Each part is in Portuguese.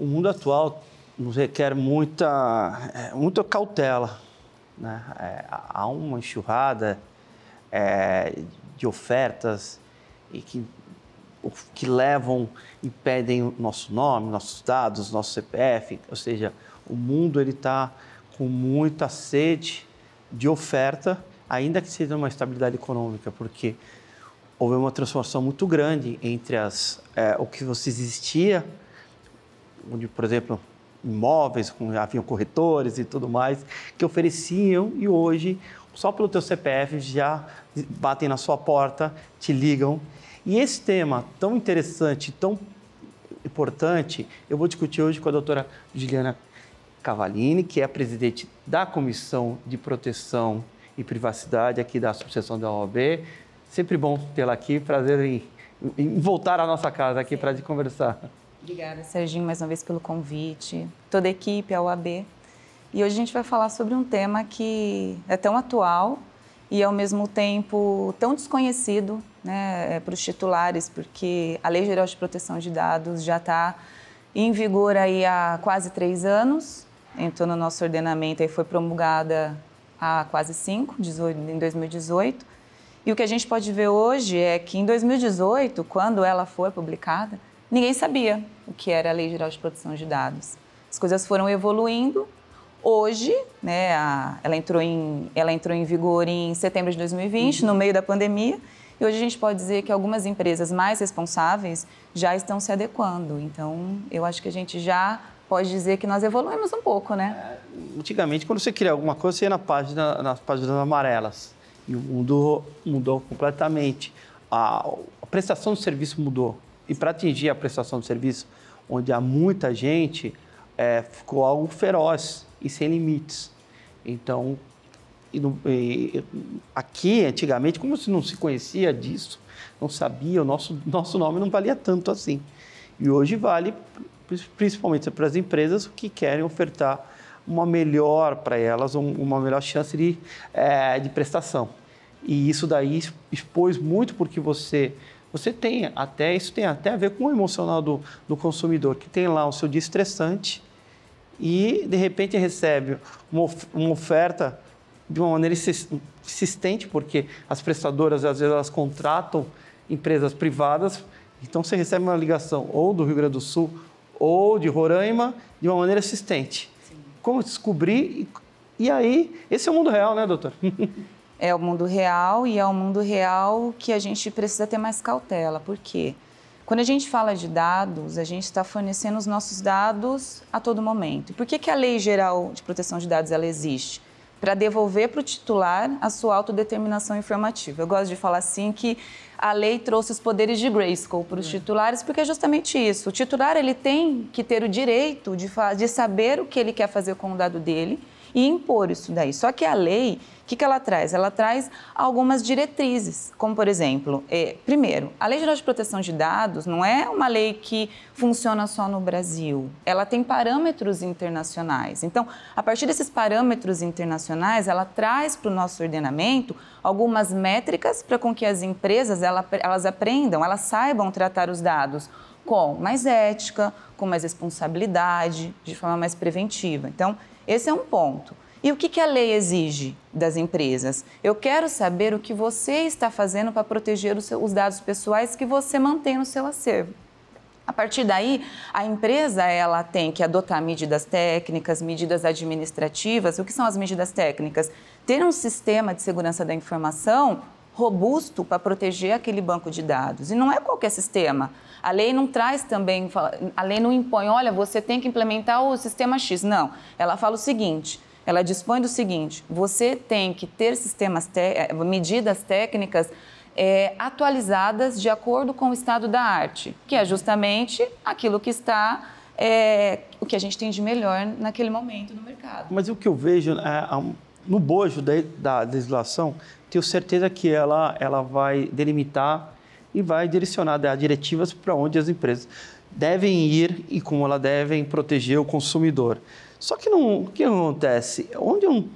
o mundo atual nos requer muita, é, muita cautela. Né? É, há uma enxurrada é, de ofertas e que, que levam e pedem nosso nome, nossos dados, nosso CPF, ou seja, o mundo ele está com muita sede de oferta, ainda que seja uma estabilidade econômica, porque houve uma transformação muito grande entre as, é, o que existia onde, por exemplo, imóveis, haviam corretores e tudo mais, que ofereciam e hoje, só pelo teu CPF, já batem na sua porta, te ligam. E esse tema tão interessante, tão importante, eu vou discutir hoje com a doutora Juliana Cavalini, que é a presidente da Comissão de Proteção e Privacidade aqui da Associação da OAB. Sempre bom tê-la aqui, prazer em, em voltar à nossa casa aqui para conversar. Obrigada, Serginho, mais uma vez pelo convite, toda a equipe, a UAB. E hoje a gente vai falar sobre um tema que é tão atual e, ao mesmo tempo, tão desconhecido né, é, para os titulares, porque a Lei Geral de Proteção de Dados já está em vigor aí há quase três anos, entrou no nosso ordenamento e foi promulgada há quase cinco, em 2018. E o que a gente pode ver hoje é que em 2018, quando ela foi publicada, ninguém sabia o que era a Lei Geral de Proteção de Dados. As coisas foram evoluindo. Hoje, né, a, ela, entrou em, ela entrou em vigor em setembro de 2020, uhum. no meio da pandemia, e hoje a gente pode dizer que algumas empresas mais responsáveis já estão se adequando. Então, eu acho que a gente já pode dizer que nós evoluímos um pouco, né? É, antigamente, quando você queria alguma coisa, você ia na página, nas páginas amarelas. E o mundo mudou completamente. A, a prestação do serviço mudou. E para atingir a prestação de serviço, onde há muita gente, é, ficou algo feroz e sem limites. Então, e no, e, aqui, antigamente, como se não se conhecia disso, não sabia, o nosso, nosso nome não valia tanto assim. E hoje vale, principalmente para as empresas que querem ofertar uma melhor para elas, uma melhor chance de, é, de prestação. E isso daí expôs muito porque você você tem até, isso tem até a ver com o emocional do, do consumidor, que tem lá o seu dia estressante e, de repente, recebe uma, uma oferta de uma maneira insistente, porque as prestadoras, às vezes, elas contratam empresas privadas, então você recebe uma ligação ou do Rio Grande do Sul ou de Roraima de uma maneira assistente. Sim. Como descobrir? E aí, esse é o mundo real, né, doutor? é o mundo real e é o mundo real que a gente precisa ter mais cautela. Por quê? Quando a gente fala de dados, a gente está fornecendo os nossos dados a todo momento. Por que, que a Lei Geral de Proteção de Dados ela existe? Para devolver para o titular a sua autodeterminação informativa. Eu gosto de falar assim que a lei trouxe os poderes de Grayscale para os é. Hum. titulares, porque é justamente isso. O titular ele tem que ter o direito de, de saber o que ele quer fazer com o dado dele, e impor isso daí. Só que a lei, o que, que ela traz? Ela traz algumas diretrizes, como por exemplo, é, primeiro, a Lei Geral de Proteção de Dados não é uma lei que funciona só no Brasil. Ela tem parâmetros internacionais. Então, a partir desses parâmetros internacionais, ela traz para o nosso ordenamento algumas métricas para com que as empresas elas aprendam, elas saibam tratar os dados com mais ética, com mais responsabilidade, de forma mais preventiva. Então, esse é um ponto. E o que, a lei exige das empresas? Eu quero saber o que você está fazendo para proteger os, os dados pessoais que você mantém no seu acervo. A partir daí, a empresa ela tem que adotar medidas técnicas, medidas administrativas. O que são as medidas técnicas? Ter um sistema de segurança da informação robusto para proteger aquele banco de dados. E não é qualquer sistema. A lei não traz também, a lei não impõe, olha, você tem que implementar o sistema X. Não. Ela fala o seguinte: ela dispõe do seguinte: você tem que ter sistemas, te eh, medidas técnicas é, atualizadas de acordo com o estado da arte, que é justamente aquilo que está é, o que a gente tem de melhor naquele momento no mercado. Mas o que eu vejo é, no bojo da, da legislação, tenho certeza que ela, ela vai delimitar e vai direcionar, dar diretivas para onde as empresas devem ir e como elas devem proteger o consumidor. Só que não, o que acontece? Onde um,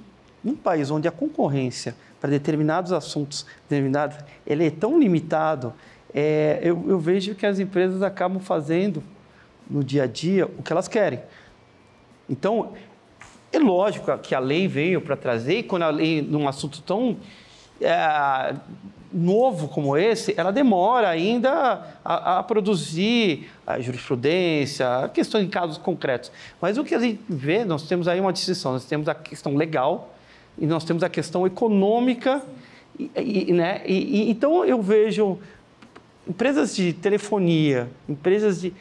um país onde a concorrência para determinados assuntos, determinados, ele é tão limitado, é, eu, eu vejo que as empresas acabam fazendo no dia a dia o que elas querem. Então, é lógico que a lei veio para trazer, e quando a lei, num assunto tão é, novo como esse, ela demora ainda a, a produzir a jurisprudência, a questão em casos concretos. Mas o que a gente vê, nós temos aí uma distinção, nós temos a questão legal e nós temos a questão econômica. E, e, né? e, então, eu vejo empresas de telefonia, empresas de...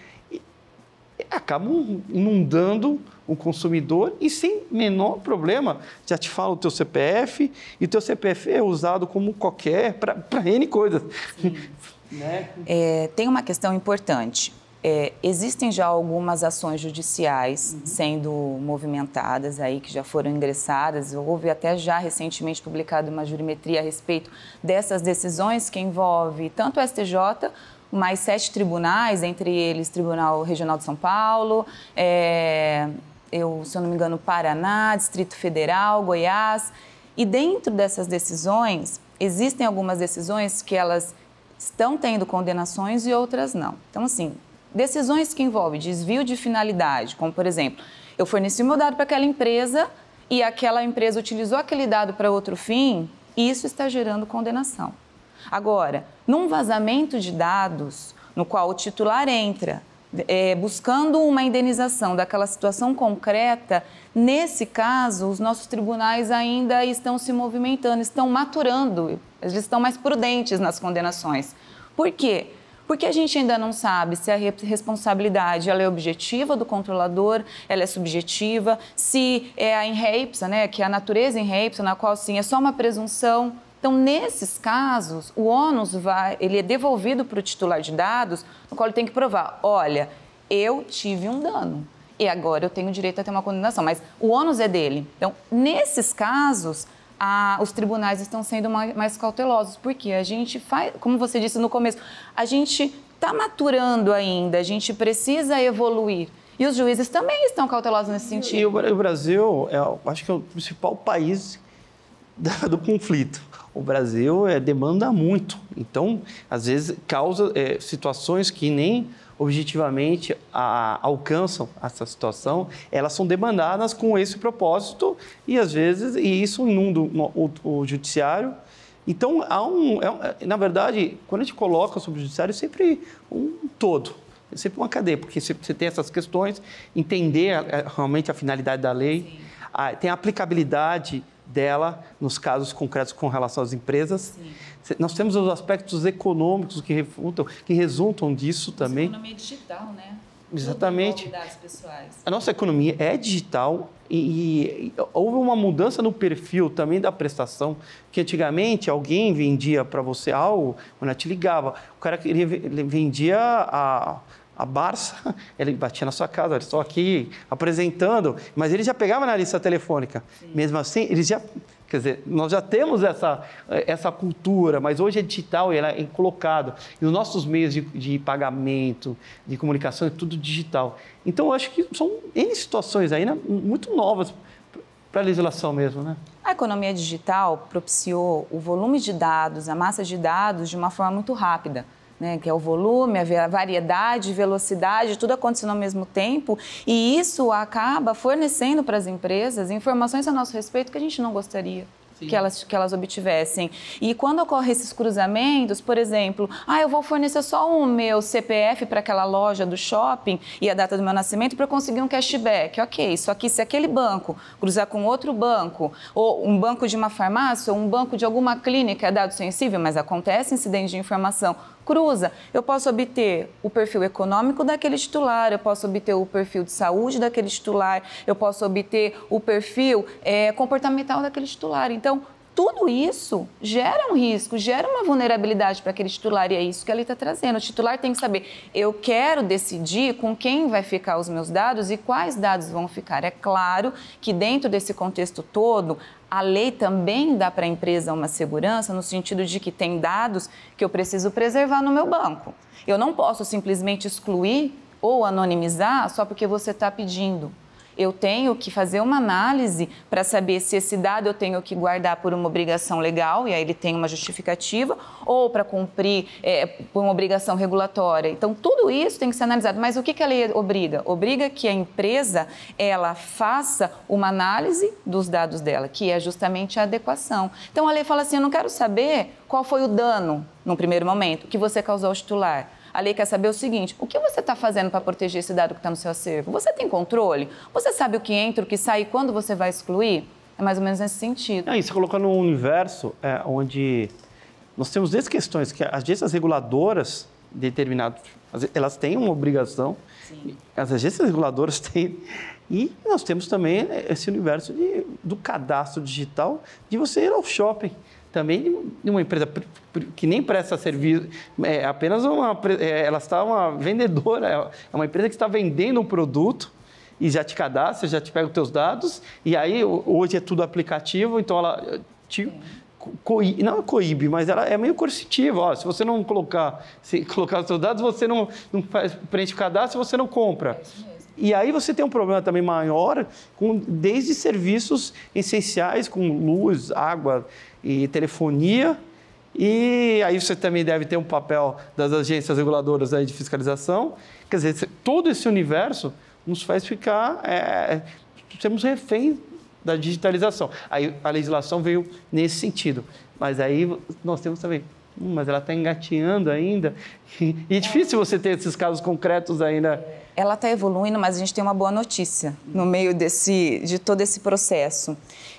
acabam inundando um consumidor e sem menor problema já te fala o teu CPF e o teu CPF é usado como qualquer para N coisas. né? é, tem uma questão importante. É, existem já algumas ações judiciais uhum. sendo movimentadas aí, que já foram ingressadas. Houve até já recentemente publicado uma jurimetria a respeito dessas decisões que envolve tanto o STJ mais sete tribunais, entre eles Tribunal Regional de São Paulo, é, eu, se eu não me engano, Paraná, Distrito Federal, Goiás. E dentro dessas decisões, existem algumas decisões que elas estão tendo condenações e outras não. Então, assim, decisões que envolvem desvio de finalidade, como por exemplo, eu forneci meu dado para aquela empresa e aquela empresa utilizou aquele dado para outro fim, isso está gerando condenação. Agora, num vazamento de dados, no qual o titular entra é, buscando uma indenização daquela situação concreta, nesse caso, os nossos tribunais ainda estão se movimentando, estão maturando, eles estão mais prudentes nas condenações. Por quê? Porque a gente ainda não sabe se a responsabilidade ela é objetiva do controlador, ela é subjetiva, se é a inreipsa, né, que é a natureza inreipsa, na qual sim é só uma presunção então, nesses casos, o ônus vai, ele é devolvido para o titular de dados, no qual ele tem que provar, olha, eu tive um dano e agora eu tenho direito a ter uma condenação, mas o ônus é dele. Então, nesses casos, a, os tribunais estão sendo mais, mais cautelosos, porque a gente faz, como você disse no começo, a gente está maturando ainda, a gente precisa evoluir. E os juízes também estão cautelosos nesse sentido. E o Brasil, é, acho que é o principal país do conflito. O Brasil é, demanda muito, então às vezes causa é, situações que nem objetivamente a, alcançam essa situação, elas são demandadas com esse propósito e às vezes e isso inunda o, o, o judiciário. Então há é um, é na verdade, quando a gente coloca sobre o judiciário é sempre um todo, é sempre uma cadeia, porque você tem essas questões, entender eh, realmente a finalidade da lei, a, tem a aplicabilidade dela nos casos concretos com relação às empresas. Sim. Nós temos os aspectos econômicos que refutam, que resultam disso também. A economia é digital, né? Exatamente. A nossa economia é digital e, e, houve uma mudança no perfil também da prestação, que antigamente alguém vendia para você algo, o te ligava, o cara vendia a, a Barça, ele batia na sua casa, olha, estou aqui apresentando, mas ele já pegava na lista telefônica. Sim. Mesmo assim, eles já, quer dizer, nós já temos essa, eh, essa cultura, mas hoje é digital e ela é colocada. E os nossos meios de, de pagamento, de comunicação, é tudo digital. Então, eu acho que são N situações aí, né, muito novas para a legislação mesmo, né? A economia digital propiciou o volume de dados, a massa de dados de uma forma muito rápida né, que é o volume, a variedade, velocidade, tudo acontecendo ao mesmo tempo, e isso acaba fornecendo para as empresas informações a nosso respeito que a gente não gostaria. que elas, que elas obtivessem. E quando ocorrem esses cruzamentos, por exemplo, ah, eu vou fornecer só o meu CPF para aquela loja do shopping e a data do meu nascimento para conseguir um cashback. Ok, só que se aquele banco cruzar com outro banco, ou um banco de uma farmácia, ou um banco de alguma clínica é dado sensível, mas acontece incidente de informação cruza, eu posso obter o perfil econômico daquele titular, eu posso obter o perfil de saúde daquele titular, eu posso obter o perfil é, comportamental daquele titular. Então, tudo isso gera um risco, gera uma vulnerabilidade para aquele titular e é isso que ela está trazendo. O titular tem que saber, eu quero decidir com quem vai ficar os meus dados e quais dados vão ficar. É claro que dentro desse contexto todo, a lei também dá para a empresa uma segurança no sentido de que tem dados que eu preciso preservar no meu banco. Eu não posso simplesmente excluir ou anonimizar só porque você está pedindo eu tenho que fazer uma análise para saber se esse dado eu tenho que guardar por uma obrigação legal, e aí ele tem uma justificativa, ou para cumprir é, por uma obrigação regulatória. Então, tudo isso tem que ser analisado. Mas o que, que a lei obriga? Obriga que a empresa ela faça uma análise dos dados dela, que é justamente a adequação. Então, a lei fala assim: eu não quero saber qual foi o dano, num primeiro momento, que você causou ao titular. A lei quer saber o seguinte: o que você está fazendo para proteger esse dado que está no seu acervo? Você tem controle? Você sabe o que entra, o que sai e quando você vai excluir? É mais ou menos nesse sentido. É, e você colocar num universo é, onde nós temos duas questões, que as agências reguladoras determinadas, elas têm uma obrigação, Sim. as agências reguladoras têm e nós temos também esse universo de, do cadastro digital, de você ir ao shopping. Também de uma empresa que nem presta serviço, é apenas uma. É, ela está uma vendedora, é uma empresa que está vendendo um produto e já te cadastra, já te pega os teus dados. E aí, hoje é tudo aplicativo, então ela eh, te, não coíbe, mas ela é meio coercitiva. Ó, se você não colocar, se colocar os seus dados, você não, não faz, preenche o cadastro, você não compra. É e aí você tem um problema também maior, com, desde serviços essenciais, com luz, água e telefonia, e aí você também deve ter um papel das agências reguladoras aí de fiscalização. Quer dizer, todo esse universo nos faz ficar, é, temos refém da digitalização. Aí a legislação veio nesse sentido. Mas aí nós temos também Hum, mas ela está engatinhando ainda. E é difícil você ter esses casos concretos ainda. Né? Ela está evoluindo, mas a gente tem uma boa notícia no meio desse, de todo esse processo.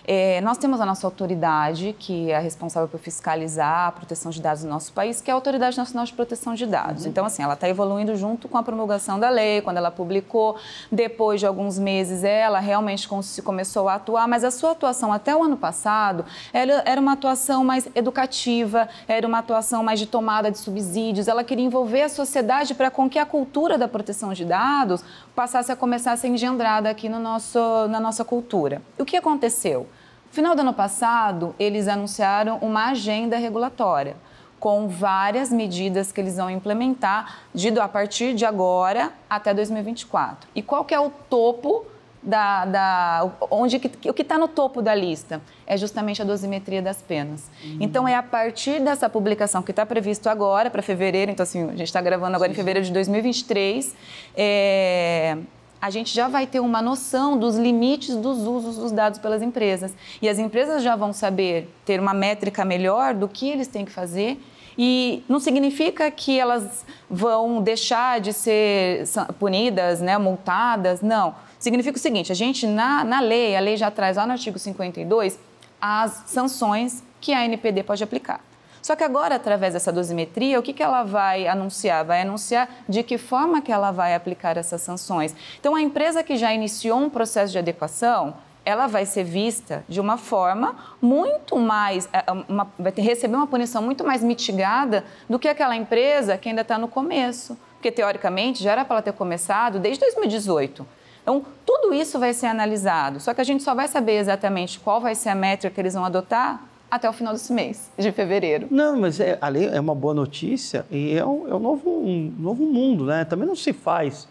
É, nós temos a nossa autoridade, que é responsável por fiscalizar a proteção de dados no nosso país, que é a Autoridade Nacional de Proteção de Dados. Uhum. Então, assim, ela está evoluindo junto com a promulgação da lei, quando ela publicou, depois de alguns meses ela realmente começou a atuar, mas a sua atuação até o ano passado era uma atuação mais educativa, era uma atuação mais de tomada de subsídios, ela queria envolver a sociedade para com que a cultura da proteção de dados passasse a começar a ser engendrada aqui no nosso, na nossa cultura. O que aconteceu? Final do ano passado, eles anunciaram uma agenda regulatória com várias medidas que eles vão implementar de, a partir de agora até 2024. E qual que é o topo da, da, onde o que está no topo da lista é justamente a dosimetria das penas. Uhum. Então é a partir dessa publicação que está previsto agora para fevereiro, então assim a gente está gravando agora sim, em fevereiro de 2023, é, a gente já vai ter uma noção dos limites dos usos dos dados pelas empresas. E as empresas já vão saber ter uma métrica melhor do que eles têm que fazer e não significa que elas vão deixar de ser punidas, né, multadas, não. Significa o seguinte: a gente, na, na lei, a lei já traz lá no artigo 52 as sanções que a NPD pode aplicar. Só que agora, através dessa dosimetria, o que, que ela vai anunciar? Vai anunciar de que forma que ela vai aplicar essas sanções. Então, a empresa que já iniciou um processo de adequação, ela vai ser vista de uma forma muito mais, é, é, uma, vai ter, receber uma punição muito mais mitigada do que aquela empresa que ainda está no começo, porque teoricamente já era para ela ter começado desde 2018. Então, tudo isso vai ser analisado, só que a gente só vai saber exatamente qual vai ser a métrica que eles vão adotar até o final desse mês, de fevereiro. Não, mas é, a lei é uma boa notícia e é um, é um novo, um novo mundo, né? Também não se faz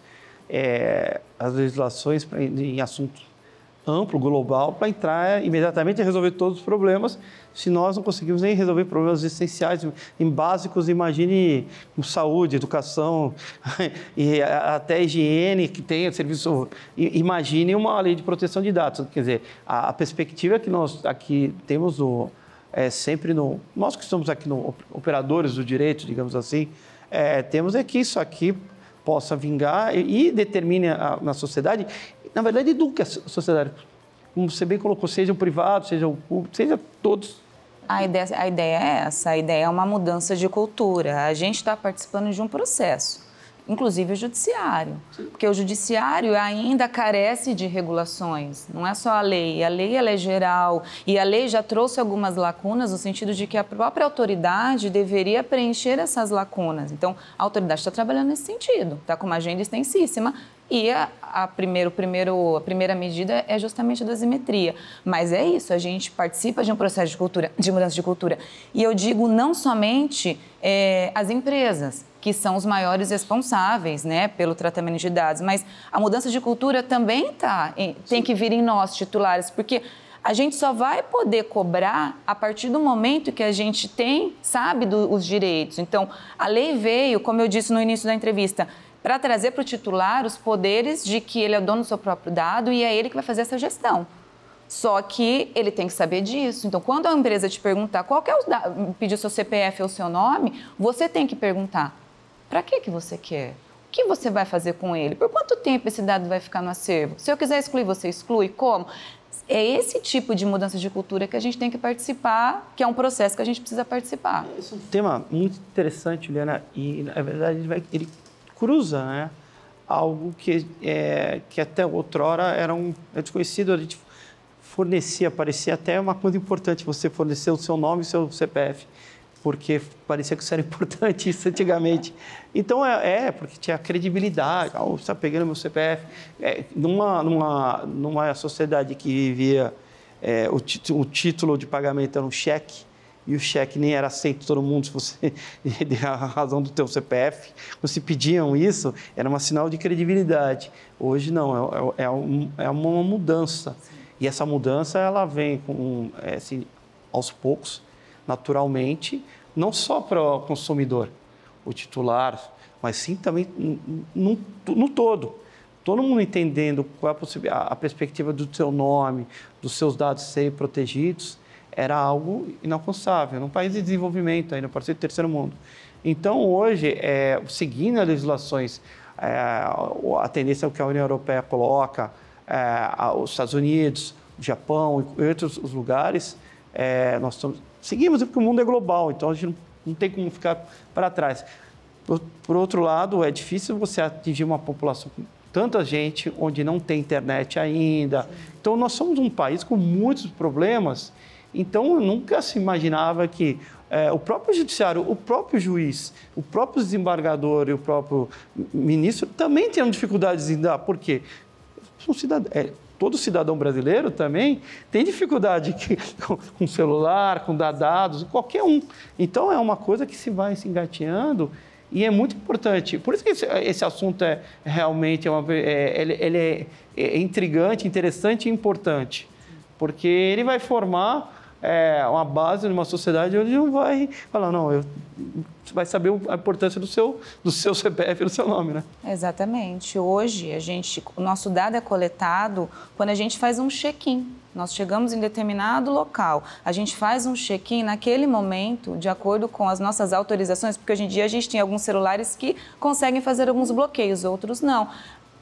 é, as legislações pra, em assunto amplo, global, para entrar imediatamente e resolver todos os problemas, se nós não conseguimos nem resolver problemas essenciais, em básicos, imagine saúde, educação, e até higiene, que tenha serviço. Imagine uma lei de proteção de dados. Quer dizer, a, a perspectiva que nós aqui temos o é, sempre no. Nós que estamos aqui no operadores do direito, digamos assim, é, temos é que isso aqui possa vingar e, e determine a, na sociedade, na verdade, eduque a sociedade. Como você bem colocou, seja o privado, seja o público, seja todos. A ideia, a ideia é essa, a ideia é uma mudança de cultura. A gente está participando de um processo inclusive o judiciário, porque o judiciário ainda carece de regulações, não é só a lei, a lei ela é geral e a lei já trouxe algumas lacunas no sentido de que a própria autoridade deveria preencher essas lacunas. Então, a autoridade está trabalhando nesse sentido, está com uma agenda extensíssima, e a, a, primeiro, primeiro, a primeira medida é justamente a dosimetria. Mas é isso, a gente participa de um processo de cultura, de mudança de cultura. E eu digo não somente é, as empresas, que são os maiores responsáveis né, pelo tratamento de dados, mas a mudança de cultura também tá, em, tem que vir em nós, titulares, porque a gente só vai poder cobrar a partir do momento que a gente tem, sabe, dos direitos. Então, a lei veio, como eu disse no início da entrevista, para trazer para o titular os poderes de que ele é o dono do seu próprio dado e é ele que vai fazer essa gestão. Só que ele tem que saber disso. Então, quando a empresa te perguntar qual é o dado, pedir seu CPF ou seu nome, você tem que perguntar: para que que você quer? O que você vai fazer com ele? Por quanto tempo esse dado vai ficar no acervo? Se eu quiser excluir, você exclui? Como? É esse tipo de mudança de cultura que a gente tem que participar, que é um processo que a gente precisa participar. Esse é um tema muito interessante, Juliana, e na verdade ele, vai, ele cruza né, algo que, é, que até outrora era um desconhecido, a gente fornecia, parecia até uma coisa importante você fornecer o seu nome e o seu CPF, porque parecia que isso era importante isso antigamente. Então é, é porque tinha credibilidade, ah, você está pegando meu CPF. É, numa, numa, numa sociedade que vivia é, o, o título de pagamento era um cheque, e o cheque nem era aceito todo mundo se você a razão do teu CPF. você pediam isso, era um sinal de credibilidade. Hoje não, é, é, é, um, é uma mudança. E essa mudança ela vem com, é, assim, aos poucos, naturalmente, não só para o consumidor, o titular, mas sim também no, no todo todo mundo entendendo qual é a, a, perspectiva do seu nome, dos seus dados serem protegidos, era algo inalcançável, num país de desenvolvimento ainda, parceiro do terceiro mundo. Então, hoje, é, seguindo as legislações, é, a tendência é que a União Europeia coloca, é, os Estados Unidos, o Japão e outros lugares, é, nós estamos, seguimos porque o mundo é global, então a gente não, não tem como ficar para trás. Por, por outro lado, é difícil você atingir uma população com tanta gente onde não tem internet ainda. Então, nós somos um país com muitos problemas então, eu nunca se imaginava que é, o próprio judiciário, o próprio juiz, o próprio desembargador e o próprio ministro também tenham dificuldades em dar. Por quê? É, todo cidadão brasileiro também tem dificuldade que, com celular, com dar dados, qualquer um. Então, é uma coisa que se vai se engateando e é muito importante. Por isso que esse, esse assunto é realmente é uma, é, ele, ele é, é, intrigante, interessante e importante, porque ele vai formar é, uma base numa sociedade onde não vai falar, não, eu, vai saber a importância do seu, do seu CPF e do seu nome, né? Exatamente. Hoje, a gente, o nosso dado é coletado quando a gente faz um check-in. Nós chegamos em determinado local, a gente faz um check-in naquele momento, de acordo com as nossas autorizações, porque hoje em dia a gente tem alguns celulares que conseguem fazer alguns bloqueios, outros não.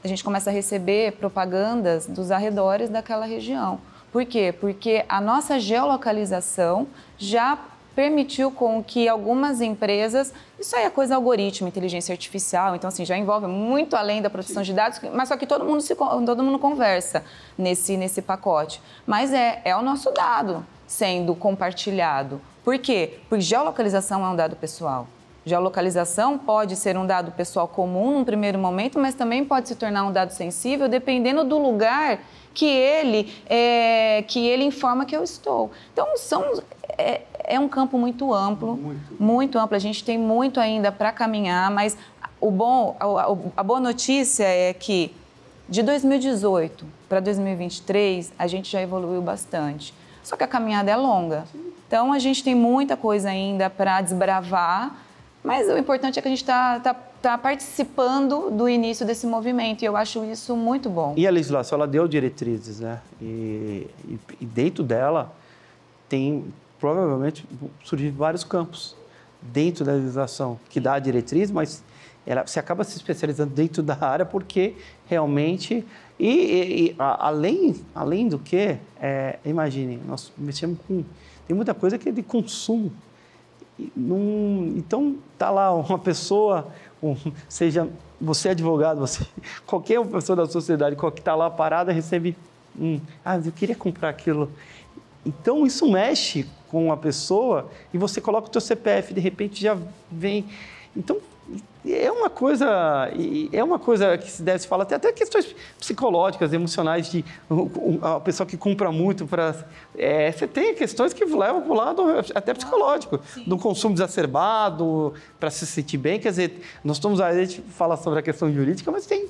A gente começa a receber propagandas dos arredores daquela região. Por quê? Porque a nossa geolocalização já permitiu com que algumas empresas, isso aí é coisa algoritmo, inteligência artificial, então assim, já envolve muito além da proteção de dados, mas só que todo mundo se todo mundo conversa nesse nesse pacote. Mas é é o nosso dado sendo compartilhado. Por quê? Porque geolocalização é um dado pessoal. Geolocalização pode ser um dado pessoal comum num primeiro momento, mas também pode se tornar um dado sensível dependendo do lugar que ele, é, que ele informa que eu estou. Então, são, é, é um campo muito amplo, muito. muito amplo. A gente tem muito ainda para caminhar, mas o bom, a, a boa notícia é que de 2018 para 2023, a gente já evoluiu bastante. Só que a caminhada é longa. Então, a gente tem muita coisa ainda para desbravar mas o importante é que a gente está tá, tá participando do início desse movimento e eu acho isso muito bom. E a legislação ela deu diretrizes, né? E, e, e dentro dela tem provavelmente surgir vários campos dentro da legislação que dá a diretriz, mas ela se acaba se especializando dentro da área porque realmente e, e, e a, além além do que é, imagine nós mexemos com tem muita coisa que é de consumo num, então, tá lá uma pessoa, um, seja você é advogado, você, qualquer pessoa da sociedade que está lá parada recebe um, ah, eu queria comprar aquilo. Então, isso mexe com a pessoa e você coloca o teu CPF, de repente já vem. Então, é uma coisa é uma coisa que se deve se falar, até questões psicológicas, emocionais, de a pessoa que compra muito para é, você tem questões que levam para o lado até psicológico, do consumo exacerbado, para se sentir bem, quer dizer, nós estamos a gente fala sobre a questão jurídica, mas tem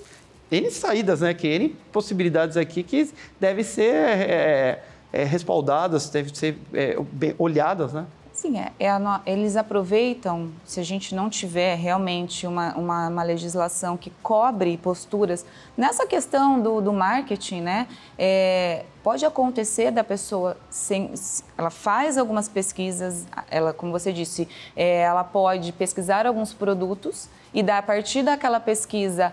N saídas, né, que N possibilidades aqui que devem ser é, é, é respaldadas, devem ser é, olhadas, né? Sim, é, é a, eles aproveitam, se a gente não tiver realmente uma, uma, uma legislação que cobre posturas. Nessa questão do, do marketing, né, é, pode acontecer da pessoa, sem, ela faz algumas pesquisas, ela, como você disse, é, ela pode pesquisar alguns produtos e da, a partir daquela pesquisa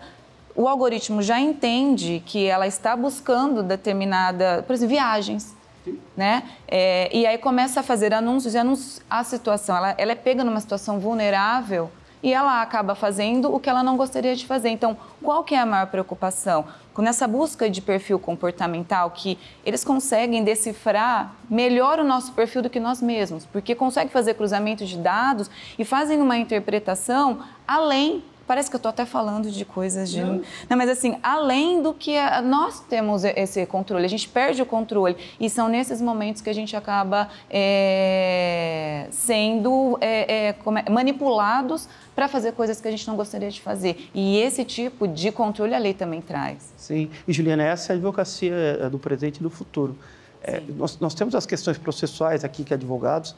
o algoritmo já entende que ela está buscando determinada, por exemplo, viagens né? É, e aí começa a fazer anúncios e anúncios situação. Ela, ela é pega numa situação vulnerável e ela acaba fazendo o que ela não gostaria de fazer. Então, qual que é a maior preocupação? com essa busca de perfil comportamental, que eles conseguem decifrar melhor o nosso perfil do que nós mesmos, porque conseguem fazer cruzamento de dados e fazem uma interpretação além Parece que eu estou até falando de coisas de. Não. Não, mas assim, além do que a... nós temos esse controle, a gente perde o controle. E são nesses momentos que a gente acaba é... sendo é, é, é manipulados para fazer coisas que a gente não gostaria de fazer. E esse tipo de controle a lei também traz. Sim. E, Juliana, essa é a advocacia é, do presente e do futuro. É, nós, nós, temos as questões processuais aqui que advogados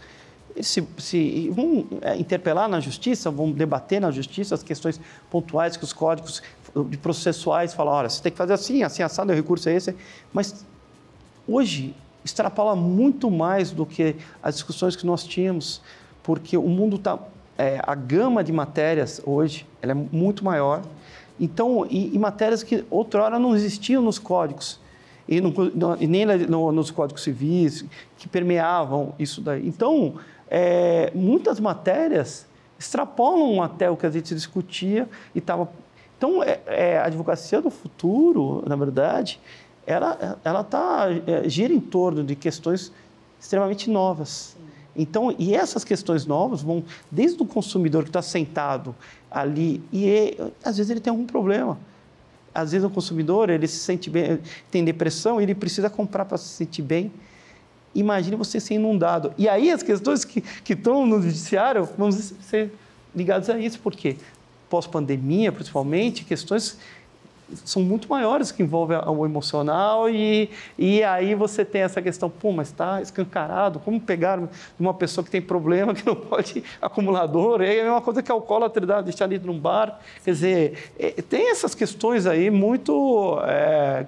se, se, vão é, interpelar na justiça, vão debater na justiça as questões pontuais que os códigos de processuais falam, olha, você tem que fazer assim, assim, assado, o recurso é esse. Mas hoje extrapola muito mais do que as discussões que nós tínhamos, porque o mundo está... É, a gama de matérias hoje ela é muito maior. Então, e, e matérias que outrora não existiam nos códigos e, no, no, e nem no, nos códigos civis que permeavam isso daí. Então, é, muitas matérias extrapolam até o que a gente discutia e estava. Então, é, é, a advocacia do futuro, na verdade, ela, ela tá, é, gira em torno de questões extremamente novas. Então, e essas questões novas vão desde o consumidor que está sentado ali e ele, às vezes ele tem algum problema. Às vezes o consumidor ele se sente bem, tem depressão, ele precisa comprar para se sentir bem. Imagine você ser inundado. E aí as questões que, estão no judiciário vão ser ligadas a isso, porque pós-pandemia, principalmente, questões são muito maiores que envolvem o emocional e, e aí você tem essa questão, pô, mas está escancarado, como pegar uma pessoa que tem problema, que não pode acumulador, é uma coisa que a alcoólatra deixar ali num bar, quer dizer, é, tem essas questões aí muito, é,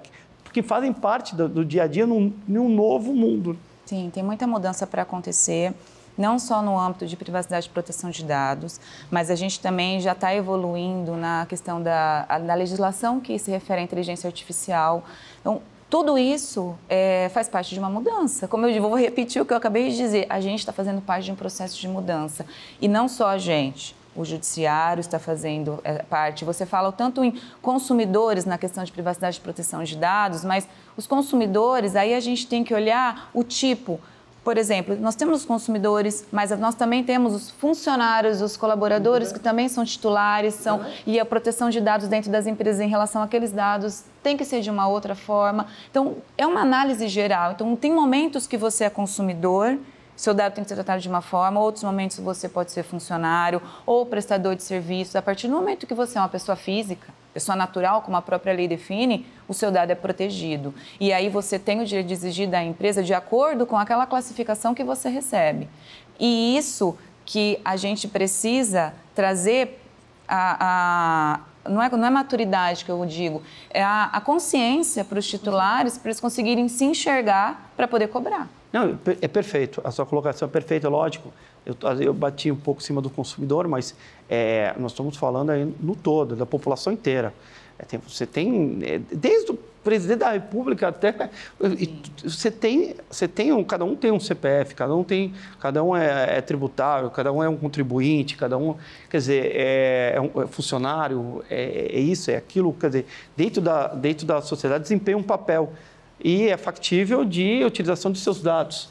que fazem parte do, do dia a dia num, num novo mundo. Sim, tem muita mudança para acontecer não só no âmbito de privacidade e proteção de dados, mas a gente também já está evoluindo na questão da, legislação que se refere à inteligência artificial. Então, tudo isso é, faz parte de uma mudança. Como eu vou repetir o que eu acabei de dizer, a gente está fazendo parte de um processo de mudança. E não só a gente, o judiciário está fazendo é, parte. Você fala tanto em consumidores na questão de privacidade e proteção de dados, mas os consumidores, aí a gente tem que olhar o tipo. Por exemplo, nós temos os consumidores, mas nós também temos os funcionários, os colaboradores que também são titulares, são e a proteção de dados dentro das empresas em relação àqueles dados tem que ser de uma outra forma. Então, é uma análise geral. Então, tem momentos que você é consumidor, seu débito tem que ser tratado de uma forma, outros momentos você pode ser funcionário ou prestador de serviços. A partir do momento que você é uma pessoa física, pessoa natural, como a própria lei define, o seu dado é protegido. E aí você tem o direito de exigir da empresa de acordo com aquela classificação que você recebe. E isso que a gente precisa trazer a, a não é, não é maturidade que eu digo, é a, a consciência para os titulares, para eles conseguirem se enxergar para poder cobrar. Não, é perfeito. A sua colocação é perfeita, lógico. Eu, eu bati um pouco em cima do consumidor, mas é, nós estamos falando aí no todo, da população inteira. É, tem, você tem, é, desde o presidente da República até. E, você tem, você tem um, cada um tem um CPF, cada um tem, cada um é, é, tributável, cada um é um contribuinte, cada um, quer dizer, é, é um, é funcionário, é, isso, é aquilo, quer dizer, dentro da, dentro da sociedade desempenha um papel e é factível de utilização de seus dados.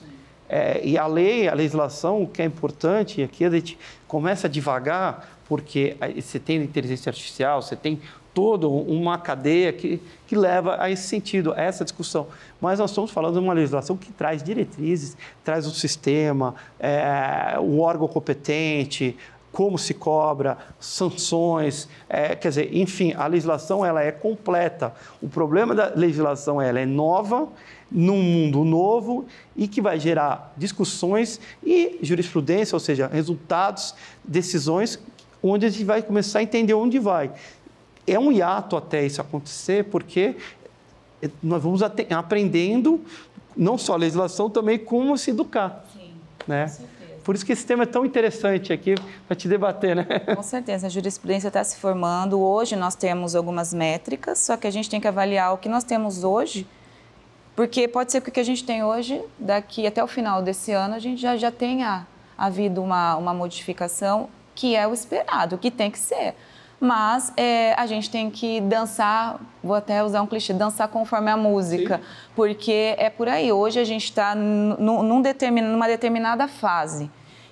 É, e a lei, a legislação, o que é importante, e aqui a gente começa devagar, porque você tem inteligência artificial, você tem toda uma cadeia que, que leva a esse sentido, a essa discussão. Mas nós estamos falando de uma legislação que traz diretrizes, traz um sistema, é, órgão competente, como se cobra, sanções, é, quer dizer, enfim, a legislação ela é completa. O problema da legislação ela é nova, num mundo novo e que vai gerar discussões e jurisprudência, ou seja, resultados, decisões, onde a gente vai começar a entender onde vai. É um hiato até isso acontecer, porque nós vamos aprendendo não só a legislação, também como se educar. Sim. Né? Sim. Por isso que esse tema é tão interessante aqui para te debater, né? Com certeza, a jurisprudência está se formando. Hoje nós temos algumas métricas, só que a gente tem que avaliar o que nós temos hoje, porque pode ser que o que a gente tem hoje, daqui até o final desse ano, a gente já, já tenha havido uma, uma modificação que é o esperado, que tem que ser mas é, a gente tem que dançar, vou até usar um clichê, dançar conforme a música, Sim. porque é por aí. Hoje a gente está num determin, numa determinada fase.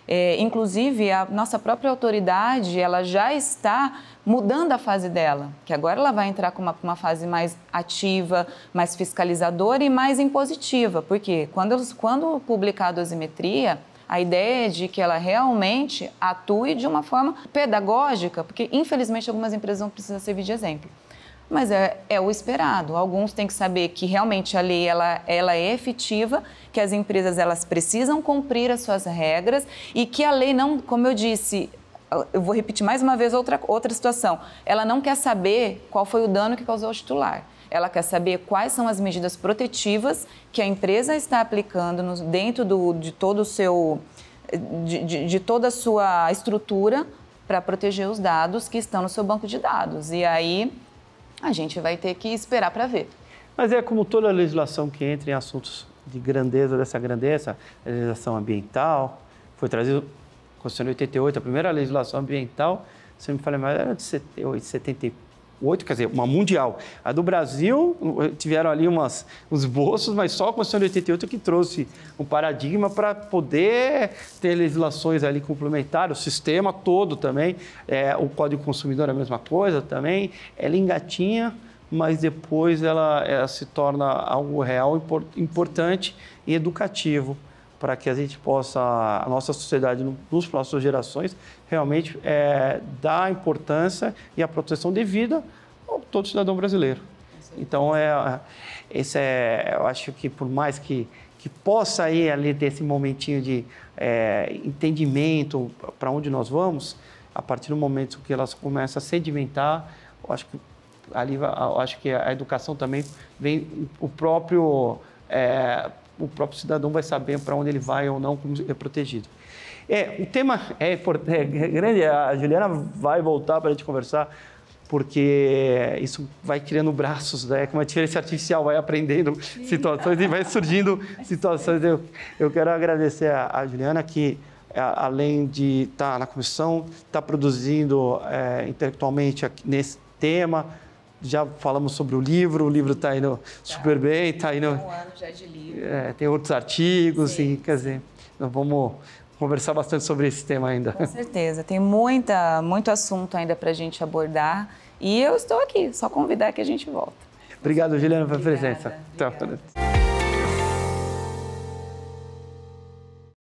É, inclusive, a nossa própria autoridade, ela já está mudando a fase dela, que agora ela vai entrar com uma, uma fase mais ativa, mais fiscalizadora e mais impositiva, porque quando, quando publicar a dosimetria, a ideia é de que ela realmente atue de uma forma pedagógica, porque infelizmente algumas empresas vão precisar servir de exemplo. Mas é, é o esperado. Alguns têm que saber que realmente a lei ela, ela é efetiva, que as empresas elas precisam cumprir as suas regras e que a lei não, como eu disse, eu vou repetir mais uma vez outra, outra situação. Ela não quer saber qual foi o dano que causou o titular ela quer saber quais são as medidas protetivas que a empresa está aplicando no, dentro do, de todo o seu de, de, de toda a sua estrutura para proteger os dados que estão no seu banco de dados. E aí a gente vai ter que esperar para ver. Mas é como toda legislação que entra em assuntos de grandeza dessa grandeza, a legislação ambiental, foi trazido Constituição de 88, a primeira legislação ambiental, se não me falha mais, era de 70 e oito, quer dizer, uma mundial. A do Brasil eh, tiveram ali umas, uns bolsos, mas só a Constituição de 88 que trouxe um paradigma para poder ter legislações ali complementares, o sistema todo também, é, o Código Consumidor é a mesma coisa também, ela engatinha, mas depois ela, ela se torna algo real, import, importante e educativo para que a gente possa, a nossa sociedade, nos próximas gerações, realmente é, dar importância e a proteção devida a todo cidadão brasileiro. Então, é, esse é, eu acho que por mais que, que possa ir ali ter esse momentinho de é, entendimento para onde nós vamos, a partir do momento que elas começam a sedimentar, eu acho que ali, acho que a educação também vem o próprio é, o próprio cidadão vai saber para onde ele vai ou não, como é protegido. É, o tema é, é, é grande, a Juliana vai voltar para a gente conversar, porque isso vai criando braços, né? como a inteligência artificial vai aprendendo Sim. situações e vai surgindo situações. Eu, eu quero agradecer a, a Juliana que além de estar tá na comissão, está produzindo é, intelectualmente nesse tema, já falamos sobre o livro, o livro está indo tá. super bem, está indo. Um ano já de livro. É, tem outros artigos, Sim. e, quer dizer, nós então vamos conversar bastante sobre esse tema ainda. Com certeza, tem muita, muito assunto ainda para a gente abordar e eu estou aqui, só convidar que a gente volta. Obrigado, Juliana, pela presença. Obrigada. Até a